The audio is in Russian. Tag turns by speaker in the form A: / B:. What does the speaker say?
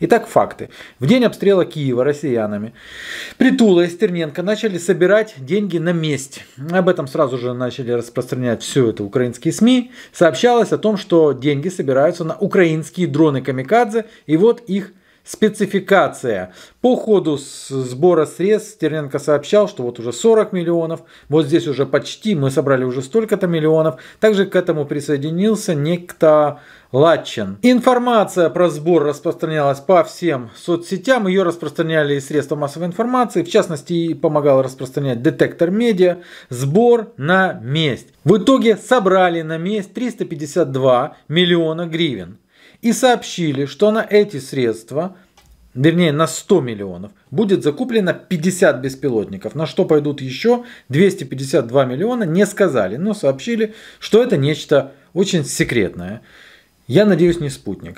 A: Итак, факты. В день обстрела Киева россиянами Притула и Стерненко начали собирать деньги на месть. Об этом сразу же начали распространять все это украинские СМИ. Сообщалось о том, что деньги собираются на украинские дроны «Камикадзе», и вот их спецификация. По ходу сбора средств Стерненко сообщал, что вот уже 40 миллионов, вот здесь уже почти, мы собрали уже столько-то миллионов. Также к этому присоединился некто Латчин. Информация про сбор распространялась по всем соцсетям, ее распространяли и средства массовой информации, в частности и помогал распространять детектор медиа, сбор на месть. В итоге собрали на месть 352 миллиона гривен и сообщили, что на эти средства, вернее на 100 миллионов, будет закуплено 50 беспилотников, на что пойдут еще 252 миллиона, не сказали, но сообщили, что это нечто очень секретное. Я надеюсь, не спутник.